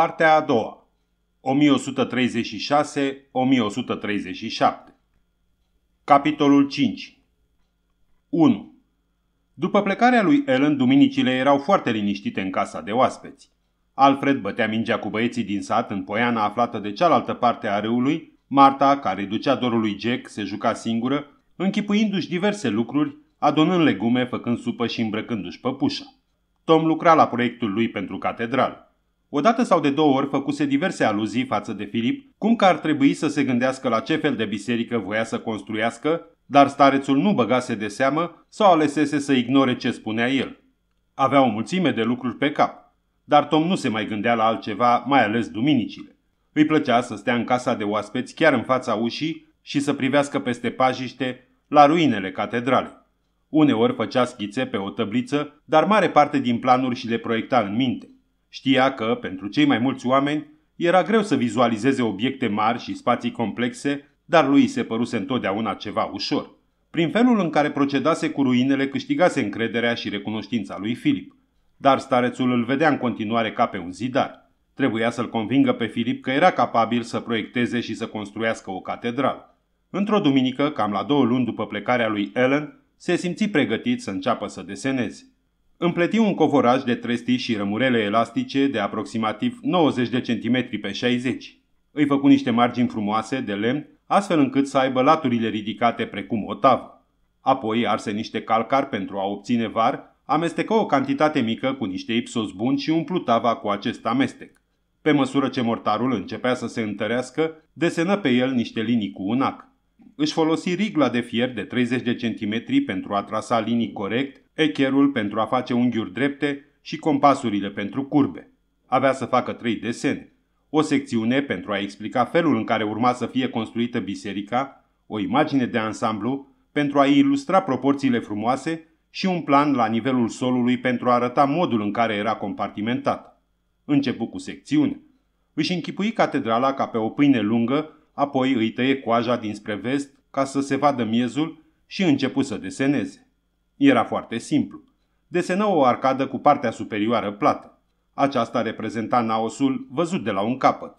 Partea a doua 1136-1137 Capitolul 5 1. După plecarea lui Ellen, duminicile erau foarte liniștite în casa de oaspeți. Alfred bătea mingea cu băieții din sat în poiana aflată de cealaltă parte a râului, Marta, care ducea dorul lui Jack, se juca singură, închipuindu-și diverse lucruri, adunând legume, făcând supă și îmbrăcându-și păpușa. Tom lucra la proiectul lui pentru catedrală. Odată sau de două ori făcuse diverse aluzii față de Filip, cum că ar trebui să se gândească la ce fel de biserică voia să construiască, dar starețul nu băgase de seamă sau alesese să ignore ce spunea el. Avea o mulțime de lucruri pe cap, dar Tom nu se mai gândea la altceva, mai ales duminicile. Îi plăcea să stea în casa de oaspeți chiar în fața ușii și să privească peste pajiște la ruinele catedralei. Uneori făcea schițe pe o tăbliță, dar mare parte din planuri și le proiecta în minte. Știa că, pentru cei mai mulți oameni, era greu să vizualizeze obiecte mari și spații complexe, dar lui se păruse întotdeauna ceva ușor. Prin felul în care procedase cu ruinele câștigase încrederea și recunoștința lui Filip. Dar starețul îl vedea în continuare ca pe un zidar. Trebuia să-l convingă pe Filip că era capabil să proiecteze și să construiască o catedrală. Într-o duminică, cam la două luni după plecarea lui Ellen, se simți pregătit să înceapă să deseneze împleti un covoraj de trestii și rămurele elastice de aproximativ 90 de cm pe 60. Îi făcu niște margini frumoase de lemn, astfel încât să aibă laturile ridicate precum o tavă. Apoi arse niște calcar pentru a obține var, amestecă o cantitate mică cu niște ipsos bun și umplu tava cu acest amestec. Pe măsură ce mortarul începea să se întărească, desenă pe el niște linii cu un ac. Își folosi rigla de fier de 30 de centimetri pentru a trasa linii corect echerul pentru a face unghiuri drepte și compasurile pentru curbe. Avea să facă trei desene, o secțiune pentru a explica felul în care urma să fie construită biserica, o imagine de ansamblu pentru a ilustra proporțiile frumoase și un plan la nivelul solului pentru a arăta modul în care era compartimentat. Începu cu secțiune. Își închipui catedrala ca pe o pâine lungă, apoi îi tăie coaja dinspre vest ca să se vadă miezul și începu să deseneze. Era foarte simplu. Desenă o arcadă cu partea superioară plată. Aceasta reprezenta naosul văzut de la un capăt.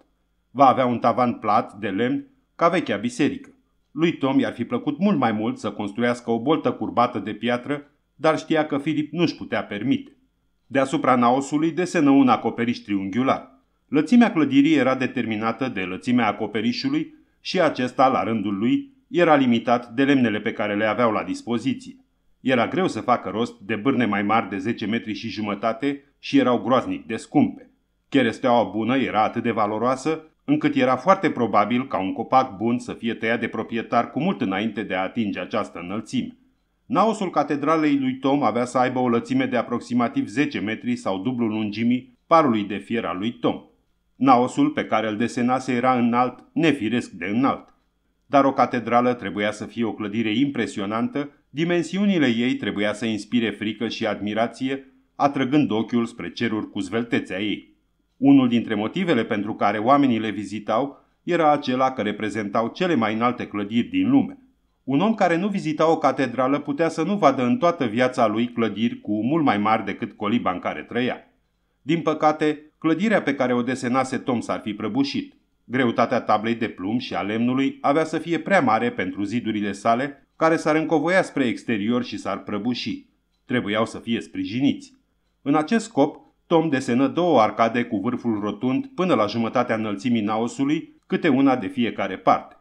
Va avea un tavan plat de lemn ca vechea biserică. Lui Tom i-ar fi plăcut mult mai mult să construiască o boltă curbată de piatră, dar știa că Filip nu-și putea permite. Deasupra naosului desenă un acoperiș triunghiular. Lățimea clădirii era determinată de lățimea acoperișului și acesta, la rândul lui, era limitat de lemnele pe care le aveau la dispoziție. Era greu să facă rost de bârne mai mari de 10 metri și jumătate și erau groaznic de scumpe. Cheresteaua bună era atât de valoroasă încât era foarte probabil ca un copac bun să fie tăiat de proprietar cu mult înainte de a atinge această înălțime. Naosul catedralei lui Tom avea să aibă o lățime de aproximativ 10 metri sau dublu lungimii parului de fier al lui Tom. Naosul pe care îl desenase era înalt, nefiresc de înalt. Dar o catedrală trebuia să fie o clădire impresionantă Dimensiunile ei trebuia să inspire frică și admirație, atrăgând ochiul spre ceruri cu zveltețea ei. Unul dintre motivele pentru care oamenii le vizitau era acela că reprezentau cele mai înalte clădiri din lume. Un om care nu vizita o catedrală putea să nu vadă în toată viața lui clădiri cu mult mai mari decât coliba în care trăia. Din păcate, clădirea pe care o desenase Tom s-ar fi prăbușit. Greutatea tablei de plumb și a lemnului avea să fie prea mare pentru zidurile sale care s-ar încovoia spre exterior și s-ar prăbuși. Trebuiau să fie sprijiniți. În acest scop, Tom desenă două arcade cu vârful rotund până la jumătatea înălțimii naosului, câte una de fiecare parte.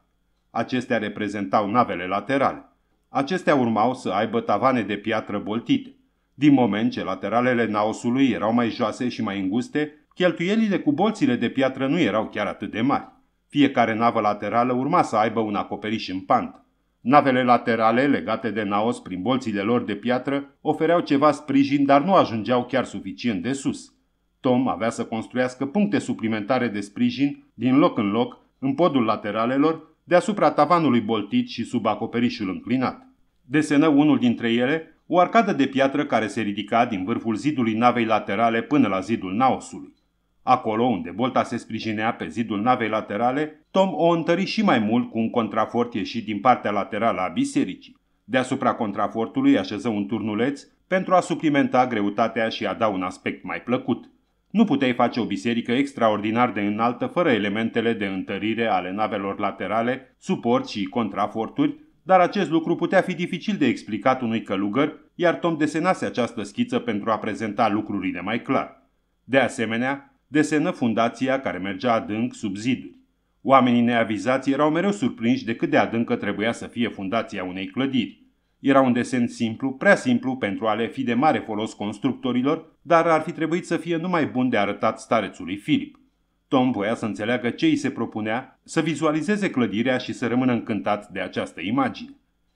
Acestea reprezentau navele laterale. Acestea urmau să aibă tavane de piatră boltite. Din moment ce lateralele naosului erau mai joase și mai înguste, cheltuielile cu bolțile de piatră nu erau chiar atât de mari. Fiecare navă laterală urma să aibă un acoperiș în pantă. Navele laterale, legate de naos prin bolțile lor de piatră, ofereau ceva sprijin, dar nu ajungeau chiar suficient de sus. Tom avea să construiască puncte suplimentare de sprijin, din loc în loc, în podul lateralelor, deasupra tavanului boltit și sub acoperișul înclinat. Desenă unul dintre ele o arcadă de piatră care se ridica din vârful zidului navei laterale până la zidul naosului. Acolo unde bolta se sprijinea pe zidul navei laterale, Tom o întări și mai mult cu un contrafort ieșit din partea laterală a bisericii. Deasupra contrafortului așeză un turnuleț pentru a suplimenta greutatea și a da un aspect mai plăcut. Nu puteai face o biserică extraordinar de înaltă fără elementele de întărire ale navelor laterale, suport și contraforturi, dar acest lucru putea fi dificil de explicat unui călugăr, iar Tom desenase această schiță pentru a prezenta lucrurile mai clar. De asemenea, desenă fundația care mergea adânc sub ziduri. Oamenii neavizați erau mereu surprinși de cât de adâncă trebuia să fie fundația unei clădiri. Era un desen simplu, prea simplu pentru a le fi de mare folos constructorilor, dar ar fi trebuit să fie numai bun de arătat starețului Filip. Tom voia să înțeleagă ce îi se propunea, să vizualizeze clădirea și să rămână încântat de această imagine.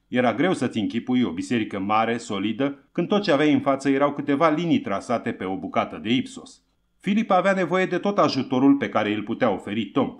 Era greu să-ți închipui o biserică mare, solidă, când tot ce aveai în față erau câteva linii trasate pe o bucată de ipsos. Filip avea nevoie de tot ajutorul pe care îl putea oferi Tom.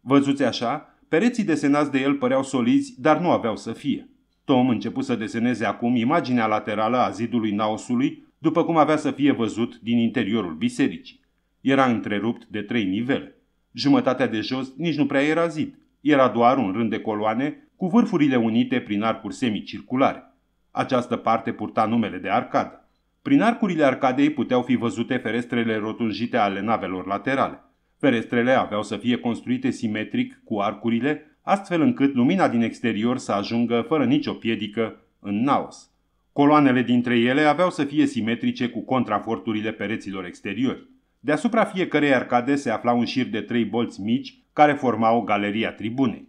Văzuți așa, pereții desenați de el păreau solizi, dar nu aveau să fie. Tom început să deseneze acum imaginea laterală a zidului Naosului, după cum avea să fie văzut din interiorul bisericii. Era întrerupt de trei nivele. Jumătatea de jos nici nu prea era zid. Era doar un rând de coloane cu vârfurile unite prin arcuri semicirculare. Această parte purta numele de arcadă. Prin arcurile arcadei puteau fi văzute ferestrele rotunjite ale navelor laterale. Ferestrele aveau să fie construite simetric cu arcurile, astfel încât lumina din exterior să ajungă fără nicio piedică în naos. Coloanele dintre ele aveau să fie simetrice cu contraforturile pereților exteriori. Deasupra fiecărei arcade se afla un șir de trei bolți mici care formau galeria tribunei.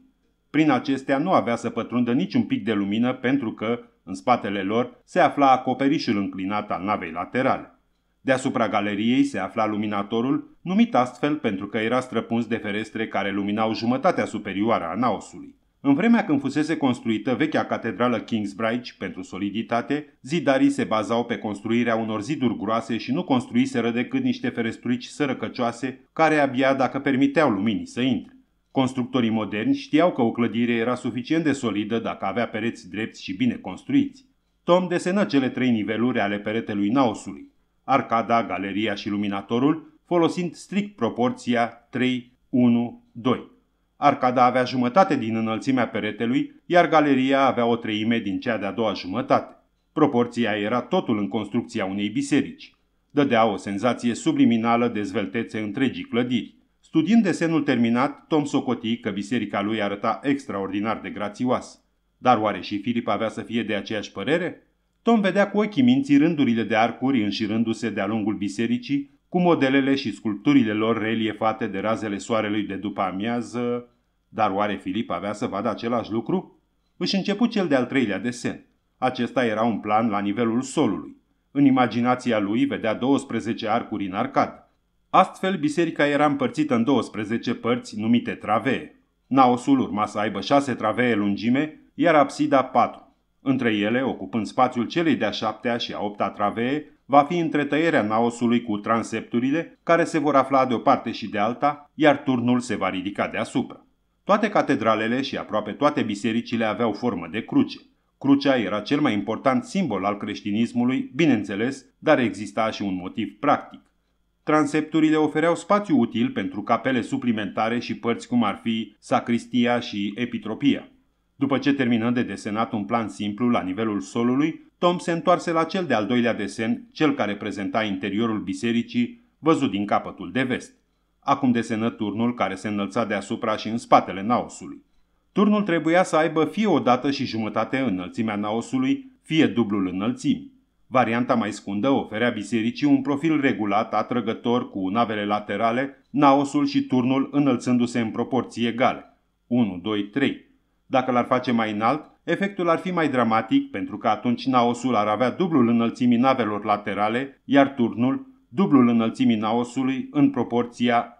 Prin acestea nu avea să pătrundă niciun pic de lumină pentru că în spatele lor se afla acoperișul înclinat al navei laterale. Deasupra galeriei se afla luminatorul, numit astfel pentru că era străpuns de ferestre care luminau jumătatea superioară a naosului. În vremea când fusese construită vechea catedrală Kingsbridge pentru soliditate, zidarii se bazau pe construirea unor ziduri groase și nu construiseră decât niște ferestruici sărăcăcioase care abia dacă permiteau luminii să intre. Constructorii moderni știau că o clădire era suficient de solidă dacă avea pereți drepți și bine construiți. Tom desenă cele trei niveluri ale peretelui naosului, arcada, galeria și luminatorul, folosind strict proporția 3, 1, 2. Arcada avea jumătate din înălțimea peretelui, iar galeria avea o treime din cea de-a doua jumătate. Proporția era totul în construcția unei biserici. Dădea o senzație subliminală de zveltețe întregii clădiri. Studiind desenul terminat, Tom socoti că biserica lui arăta extraordinar de grațioas. Dar oare și Filip avea să fie de aceeași părere? Tom vedea cu ochii minții rândurile de arcuri înșirându-se de-a lungul bisericii, cu modelele și sculpturile lor reliefate de razele soarelui de după amiază, dar oare Filip avea să vadă același lucru? Își început cel de-al treilea desen. Acesta era un plan la nivelul solului. În imaginația lui vedea 12 arcuri în arcadă. Astfel, biserica era împărțită în 12 părți numite travee. Naosul urma să aibă șase travee lungime, iar absida patru. Între ele, ocupând spațiul celei de-a șaptea și a opta travee, va fi întretăierea naosului cu transepturile, care se vor afla de o parte și de alta, iar turnul se va ridica deasupra. Toate catedralele și aproape toate bisericile aveau formă de cruce. Crucea era cel mai important simbol al creștinismului, bineînțeles, dar exista și un motiv practic. Transepturile ofereau spațiu util pentru capele suplimentare și părți cum ar fi sacristia și epitropia. După ce termină de desenat un plan simplu la nivelul solului, Tom se întoarse la cel de-al doilea desen, cel care prezenta interiorul bisericii, văzut din capătul de vest. Acum desenă turnul care se înălța deasupra și în spatele naosului. Turnul trebuia să aibă fie o dată și jumătate înălțimea naosului, fie dublul înălțimii. Varianta mai scundă oferea bisericii un profil regulat, atrăgător, cu navele laterale, naosul și turnul înălțându-se în proporții egale. 1, 2, 3. Dacă l-ar face mai înalt, efectul ar fi mai dramatic pentru că atunci naosul ar avea dublul înălțimii navelor laterale, iar turnul dublul înălțimii naosului în proporția 1-2-4.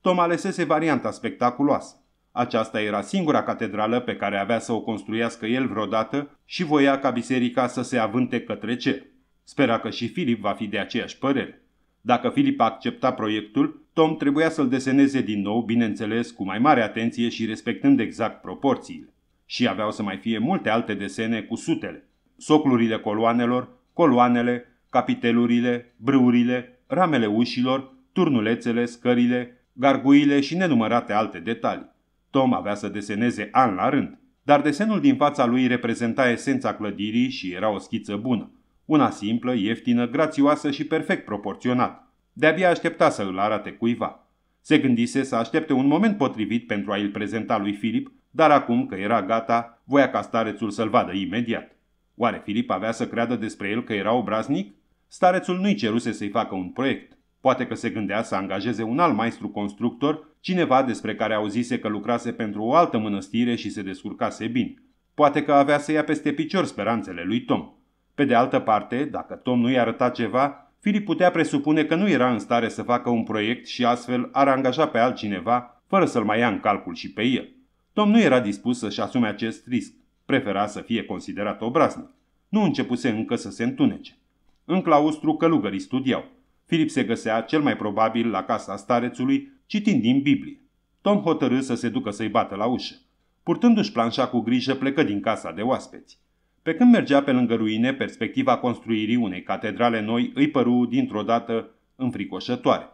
Tom alesese varianta spectaculoasă. Aceasta era singura catedrală pe care avea să o construiască el vreodată și voia ca biserica să se avânte către cer. Spera că și Filip va fi de aceeași părere. Dacă Filip accepta proiectul, Tom trebuia să-l deseneze din nou, bineînțeles, cu mai mare atenție și respectând exact proporțiile. Și aveau să mai fie multe alte desene cu sutele. Soclurile coloanelor, coloanele, capitelurile, brâurile, ramele ușilor, turnulețele, scările, garguile și nenumărate alte detalii. Tom avea să deseneze an la rând, dar desenul din fața lui reprezenta esența clădirii și era o schiță bună. Una simplă, ieftină, grațioasă și perfect proporționat. De-abia aștepta să îl arate cuiva. Se gândise să aștepte un moment potrivit pentru a-l prezenta lui Filip, dar acum că era gata, voia ca starețul să-l vadă imediat. Oare Filip avea să creadă despre el că era obraznic? Starețul nu-i ceruse să-i facă un proiect. Poate că se gândea să angajeze un alt maestru constructor cineva despre care auzise că lucrase pentru o altă mănăstire și se descurcase bine. Poate că avea să ia peste picior speranțele lui Tom. Pe de altă parte, dacă Tom nu i arăta ceva, Filip putea presupune că nu era în stare să facă un proiect și astfel ar angaja pe altcineva fără să-l mai ia în calcul și pe el. Tom nu era dispus să-și asume acest risc, prefera să fie considerat obraznic. Nu începuse încă să se întunece. În claustru călugării studiau. Filip se găsea cel mai probabil la casa starețului citind din Biblie. Tom hotărâ să se ducă să-i bată la ușă. Purtându-și planșa cu grijă, plecă din casa de oaspeți. Pe când mergea pe lângă ruine, perspectiva construirii unei catedrale noi îi păru dintr-o dată înfricoșătoare.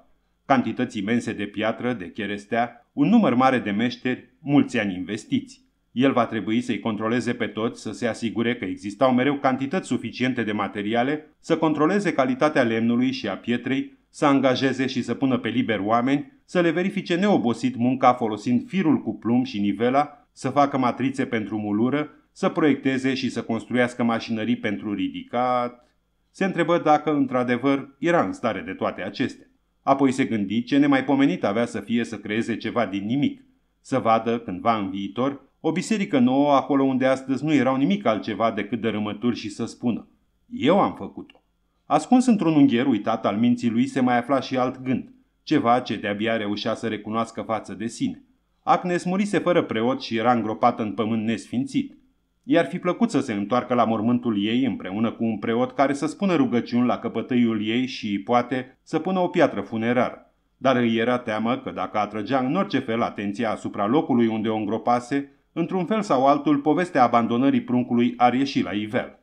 Cantități imense de piatră, de cherestea, un număr mare de meșteri, mulți ani investiți. El va trebui să-i controleze pe toți, să se asigure că existau mereu cantități suficiente de materiale, să controleze calitatea lemnului și a pietrei, să angajeze și să pună pe liber oameni, să le verifice neobosit munca folosind firul cu plumb și nivela, să facă matrițe pentru mulură, să proiecteze și să construiască mașinării pentru ridicat. Se întrebă dacă, într-adevăr, era în stare de toate acestea. Apoi se gândi ce nemaipomenit avea să fie să creeze ceva din nimic, să vadă, cândva în viitor, o biserică nouă acolo unde astăzi nu erau nimic altceva decât dărâmături și să spună Eu am făcut-o. Ascuns într-un ungher uitat al minții lui se mai afla și alt gând, ceva ce de-abia reușea să recunoască față de sine. Agnes murise fără preot și era îngropată în pământ nesfințit. I-ar fi plăcut să se întoarcă la mormântul ei împreună cu un preot care să spună rugăciuni la căpătăiul ei și, poate, să pună o piatră funerară. Dar îi era teamă că dacă atrăgea în orice fel atenția asupra locului unde o îngropase, într-un fel sau altul, povestea abandonării pruncului ar ieși la iveală.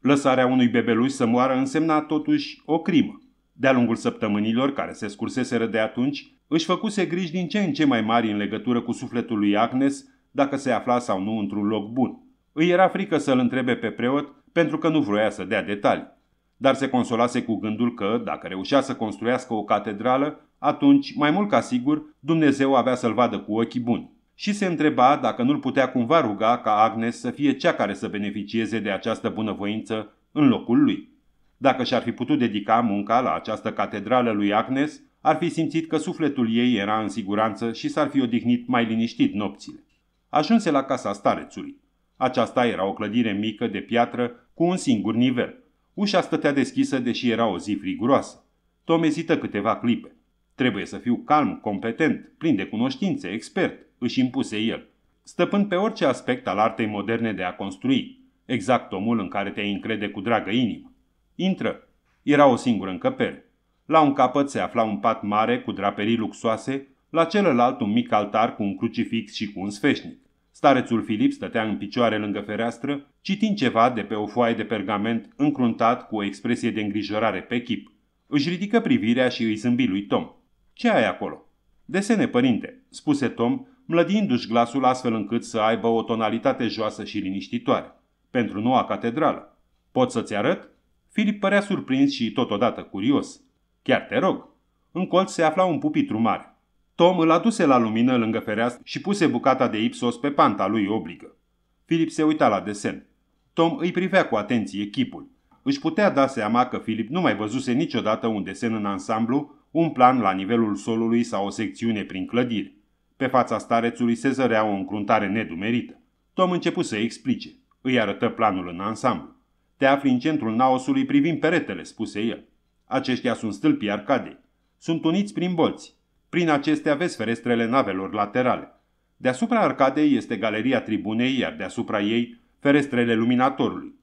Lăsarea unui bebeluș să moară însemna totuși o crimă. De-a lungul săptămânilor care se scurseseră de atunci, își făcuse griji din ce în ce mai mari în legătură cu sufletul lui Agnes, dacă se afla sau nu într-un loc bun. Îi era frică să-l întrebe pe preot, pentru că nu vroia să dea detalii. Dar se consolase cu gândul că, dacă reușea să construiască o catedrală, atunci, mai mult ca sigur, Dumnezeu avea să-l vadă cu ochii buni și se întreba dacă nu-l putea cumva ruga ca Agnes să fie cea care să beneficieze de această bunăvoință în locul lui. Dacă și-ar fi putut dedica munca la această catedrală lui Agnes, ar fi simțit că sufletul ei era în siguranță și s-ar fi odihnit mai liniștit nopțile. Ajunse la casa starețului. Aceasta era o clădire mică de piatră cu un singur nivel. Ușa stătea deschisă deși era o zi friguroasă. Tom ezită câteva clipe. Trebuie să fiu calm, competent, plin de cunoștințe, expert își impuse el, Stăpând pe orice aspect al artei moderne de a construi, exact omul în care te încrede cu dragă inimă. Intră. Era o singură încăpere. La un capăt se afla un pat mare cu draperii luxoase, la celălalt un mic altar cu un crucifix și cu un sfeșnic. Starețul Filip stătea în picioare lângă fereastră, citind ceva de pe o foaie de pergament încruntat cu o expresie de îngrijorare pe chip. Își ridică privirea și îi zâmbi lui Tom. Ce ai acolo?" Desene, părinte," spuse Tom, mlădindu-și glasul astfel încât să aibă o tonalitate joasă și liniștitoare, pentru noua catedrală. Pot să-ți arăt? Filip părea surprins și totodată curios. Chiar te rog. În colț se afla un pupitru mare. Tom îl aduse la lumină lângă fereastră și puse bucata de ipsos pe panta lui obligă. Filip se uita la desen. Tom îi privea cu atenție chipul. Își putea da seama că Filip nu mai văzuse niciodată un desen în ansamblu, un plan la nivelul solului sau o secțiune prin clădire. Pe fața starețului se zărea o încruntare nedumerită. Tom început să explice. Îi arătă planul în ansamblu. Te afli în centrul naosului privind peretele, spuse el. Aceștia sunt stâlpii arcadei. Sunt uniți prin bolți. Prin acestea vezi ferestrele navelor laterale. Deasupra arcadei este galeria tribunei, iar deasupra ei ferestrele luminatorului.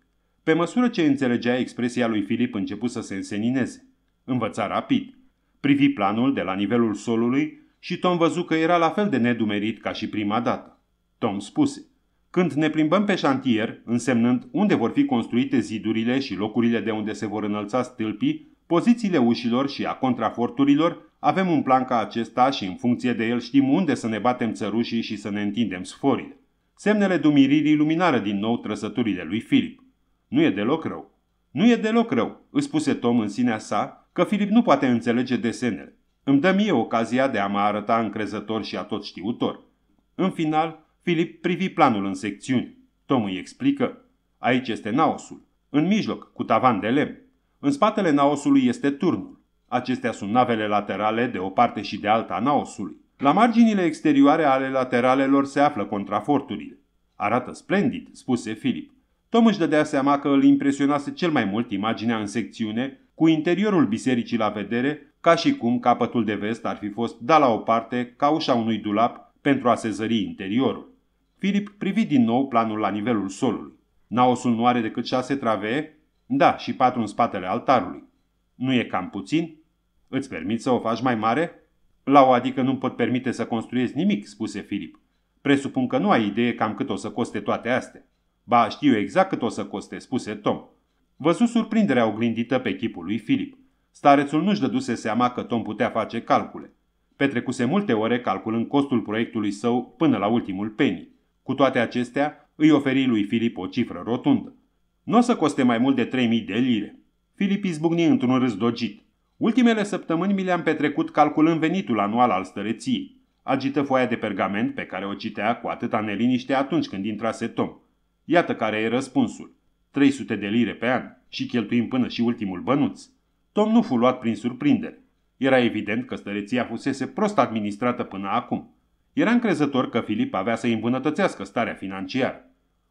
Pe măsură ce înțelegea expresia lui Filip început să se însenineze. Învăța rapid. Privi planul de la nivelul solului și Tom văzu că era la fel de nedumerit ca și prima dată. Tom spuse, când ne plimbăm pe șantier, însemnând unde vor fi construite zidurile și locurile de unde se vor înălța stâlpii, pozițiile ușilor și a contraforturilor, avem un plan ca acesta și în funcție de el știm unde să ne batem țărușii și să ne întindem sforile. Semnele dumiririi luminară din nou trăsăturile lui Filip. Nu e deloc rău. Nu e deloc rău, îi spuse Tom în sinea sa, că Filip nu poate înțelege desenele. Îmi dă mie ocazia de a mă arăta încrezător și atot știutor. În final, Filip privi planul în secțiuni. Tom îi explică. Aici este naosul. În mijloc, cu tavan de lemn. În spatele naosului este turnul. Acestea sunt navele laterale de o parte și de alta a naosului. La marginile exterioare ale lateralelor se află contraforturile. Arată splendid, spuse Filip. Tom își dădea seama că îl impresionase cel mai mult imaginea în secțiune, cu interiorul bisericii la vedere, ca și cum capătul de vest ar fi fost dat la o parte ca ușa unui dulap pentru a se zări interiorul. Filip privi din nou planul la nivelul solului. Naosul nu are decât șase travee? Da, și patru în spatele altarului. Nu e cam puțin? Îți permit să o faci mai mare? La o adică nu-mi pot permite să construiesc nimic, spuse Filip. Presupun că nu ai idee cam cât o să coste toate astea. Ba, știu exact cât o să coste, spuse Tom. Văzu surprinderea oglindită pe chipul lui Filip. Starețul nu-și dăduse seama că Tom putea face calcule. Petrecuse multe ore calculând costul proiectului său până la ultimul penny. Cu toate acestea, îi oferi lui Filip o cifră rotundă. Nu o să coste mai mult de 3000 de lire. Filip izbucni într-un râs dogit. Ultimele săptămâni mi le-am petrecut calculând venitul anual al stăreției. Agită foaia de pergament pe care o citea cu atâta neliniște atunci când intrase Tom. Iată care e răspunsul. 300 de lire pe an și cheltuim până și ultimul bănuț. Tom nu fu luat prin surprindere. Era evident că stăreția fusese prost administrată până acum. Era încrezător că Filip avea să îmbunătățească starea financiară.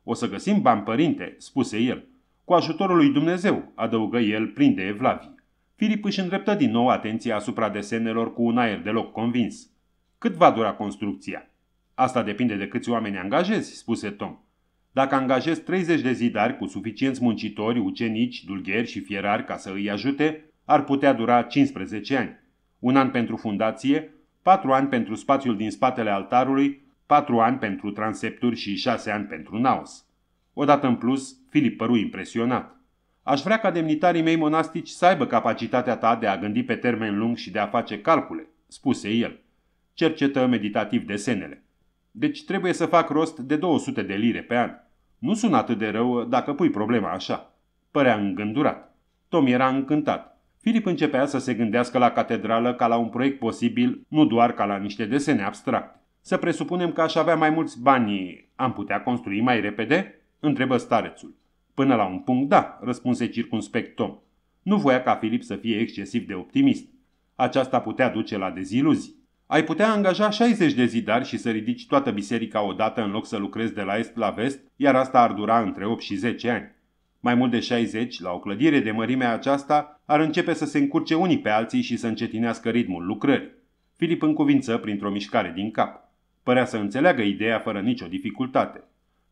O să găsim bani, părinte," spuse el. Cu ajutorul lui Dumnezeu," adăugă el plin de evlavie. Filip își îndreptă din nou atenția asupra desenelor cu un aer deloc convins. Cât va dura construcția?" Asta depinde de câți oameni angajezi," spuse Tom. Dacă angajezi 30 de zidari cu suficienți muncitori, ucenici, dulgheri și fierari ca să îi ajute, ar putea dura 15 ani. Un an pentru fundație, 4 ani pentru spațiul din spatele altarului, 4 ani pentru transepturi și 6 ani pentru naos. Odată în plus, Filip păru impresionat. Aș vrea ca demnitarii mei monastici să aibă capacitatea ta de a gândi pe termen lung și de a face calcule, spuse el. Cercetă meditativ desenele. Deci trebuie să fac rost de 200 de lire pe an. Nu sună atât de rău dacă pui problema așa. Părea îngândurat. Tom era încântat. Filip începea să se gândească la catedrală ca la un proiect posibil, nu doar ca la niște desene abstracte. Să presupunem că aș avea mai mulți bani, am putea construi mai repede? Întrebă starețul. Până la un punct, da, răspunse circunspect Tom. Nu voia ca Filip să fie excesiv de optimist. Aceasta putea duce la deziluzii. Ai putea angaja 60 de zidari și să ridici toată biserica odată în loc să lucrezi de la est la vest, iar asta ar dura între 8 și 10 ani mai mult de 60, la o clădire de mărimea aceasta, ar începe să se încurce unii pe alții și să încetinească ritmul lucrării. Filip încuvință printr-o mișcare din cap. Părea să înțeleagă ideea fără nicio dificultate.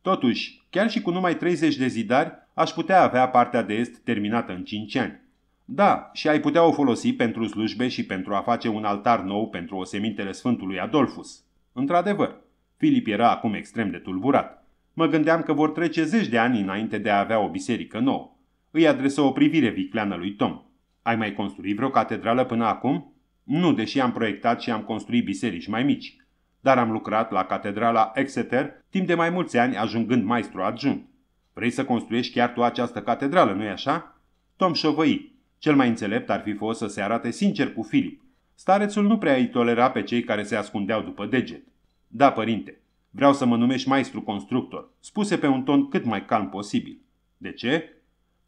Totuși, chiar și cu numai 30 de zidari, aș putea avea partea de est terminată în 5 ani. Da, și ai putea o folosi pentru slujbe și pentru a face un altar nou pentru osemintele Sfântului Adolfus. Într-adevăr, Filip era acum extrem de tulburat. Mă gândeam că vor trece zeci de ani înainte de a avea o biserică nouă. Îi adresă o privire vicleană lui Tom. Ai mai construit vreo catedrală până acum? Nu, deși am proiectat și am construit biserici mai mici. Dar am lucrat la catedrala Exeter timp de mai mulți ani ajungând maestru adjunct. Vrei să construiești chiar tu această catedrală, nu-i așa? Tom șovăi. Cel mai înțelept ar fi fost să se arate sincer cu Filip. Starețul nu prea îi tolera pe cei care se ascundeau după deget. Da, părinte, Vreau să mă numești maestru constructor, spuse pe un ton cât mai calm posibil. De ce?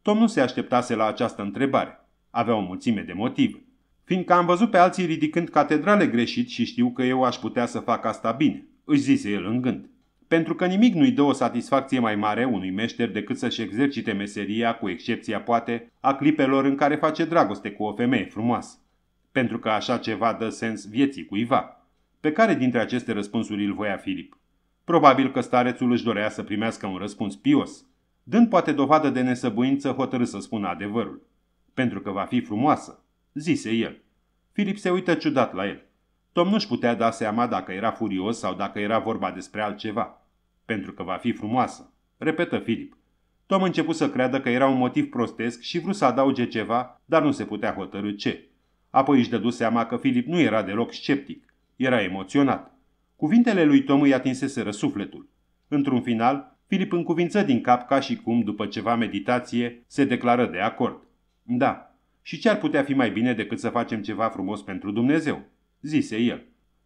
Tom nu se așteptase la această întrebare. Avea o mulțime de motive. Fiindcă am văzut pe alții ridicând catedrale greșit și știu că eu aș putea să fac asta bine, își zise el în gând. Pentru că nimic nu-i dă o satisfacție mai mare unui meșter decât să-și exercite meseria, cu excepția poate, a clipelor în care face dragoste cu o femeie frumoasă. Pentru că așa ceva dă sens vieții cuiva. Pe care dintre aceste răspunsuri îl voia Filip? Probabil că starețul își dorea să primească un răspuns pios, dând poate dovadă de nesăbuință hotărât să spună adevărul. Pentru că va fi frumoasă, zise el. Filip se uită ciudat la el. Tom nu-și putea da seama dacă era furios sau dacă era vorba despre altceva. Pentru că va fi frumoasă, repetă Filip. Tom începu să creadă că era un motiv prostesc și vrut să adauge ceva, dar nu se putea hotărâ ce. Apoi își dădu seama că Filip nu era deloc sceptic. Era emoționat. Cuvintele lui Tom îi atinseseră sufletul. Într-un final, Filip încuvință din cap ca și cum, după ceva meditație, se declară de acord. Da, și ce ar putea fi mai bine decât să facem ceva frumos pentru Dumnezeu? Zise el.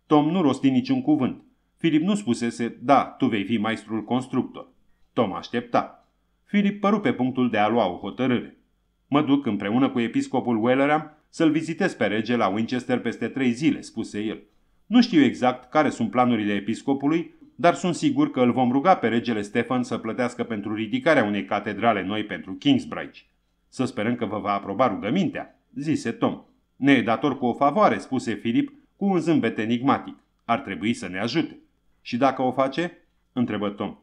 Tom nu rosti niciun cuvânt. Filip nu spusese, da, tu vei fi maestrul constructor. Tom aștepta. Filip păru pe punctul de a lua o hotărâre. Mă duc împreună cu episcopul Welleram să-l vizitez pe rege la Winchester peste trei zile, spuse el. Nu știu exact care sunt planurile episcopului, dar sunt sigur că îl vom ruga pe regele Stefan să plătească pentru ridicarea unei catedrale noi pentru Kingsbridge. Să sperăm că vă va aproba rugămintea, zise Tom. Ne e dator cu o favoare, spuse Filip, cu un zâmbet enigmatic. Ar trebui să ne ajute. Și dacă o face? întrebă Tom.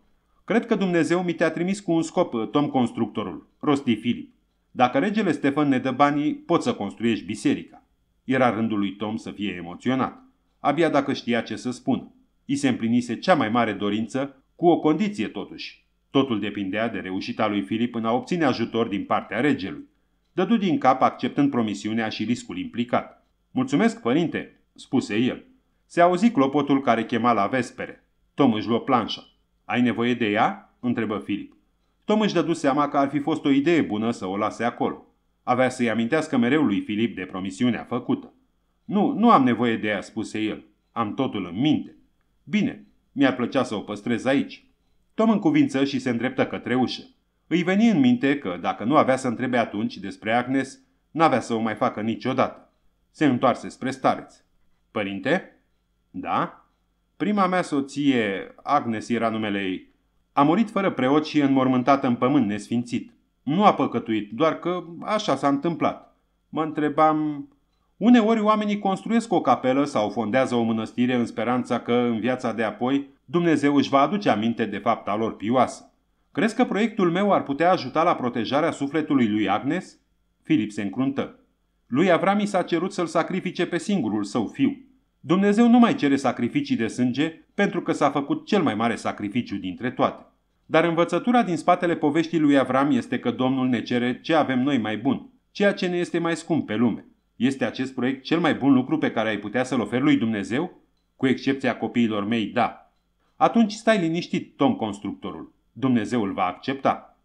Cred că Dumnezeu mi te-a trimis cu un scop, Tom constructorul, rosti Filip. Dacă regele Stefan ne dă banii, poți să construiești biserica. Era rândul lui Tom să fie emoționat abia dacă știa ce să spun. I se împlinise cea mai mare dorință, cu o condiție totuși. Totul depindea de reușita lui Filip în a obține ajutor din partea regelui. Dădu din cap acceptând promisiunea și riscul implicat. Mulțumesc, părinte, spuse el. Se auzi clopotul care chema la vespere. Tom își luă planșa. Ai nevoie de ea? întrebă Filip. Tom își dădu seama că ar fi fost o idee bună să o lase acolo. Avea să-i amintească mereu lui Filip de promisiunea făcută. Nu, nu am nevoie de ea, spuse el. Am totul în minte. Bine, mi-ar plăcea să o păstrez aici. Tom în cuvință și se îndreptă către ușă. Îi veni în minte că, dacă nu avea să întrebe atunci despre Agnes, n-avea să o mai facă niciodată. Se întoarse spre stareț. Părinte? Da? Prima mea soție, Agnes era numele ei, a murit fără preot și înmormântată în pământ nesfințit. Nu a păcătuit, doar că așa s-a întâmplat. Mă întrebam Uneori oamenii construiesc o capelă sau fondează o mănăstire în speranța că, în viața de apoi, Dumnezeu își va aduce aminte de fapta lor pioasă. Crezi că proiectul meu ar putea ajuta la protejarea sufletului lui Agnes? Filip se încruntă. Lui Avram i s-a cerut să-l sacrifice pe singurul său fiu. Dumnezeu nu mai cere sacrificii de sânge pentru că s-a făcut cel mai mare sacrificiu dintre toate. Dar învățătura din spatele poveștii lui Avram este că Domnul ne cere ce avem noi mai bun, ceea ce ne este mai scump pe lume. Este acest proiect cel mai bun lucru pe care ai putea să-l oferi lui Dumnezeu? Cu excepția copiilor mei, da. Atunci stai liniștit, Tom Constructorul. Dumnezeu îl va accepta.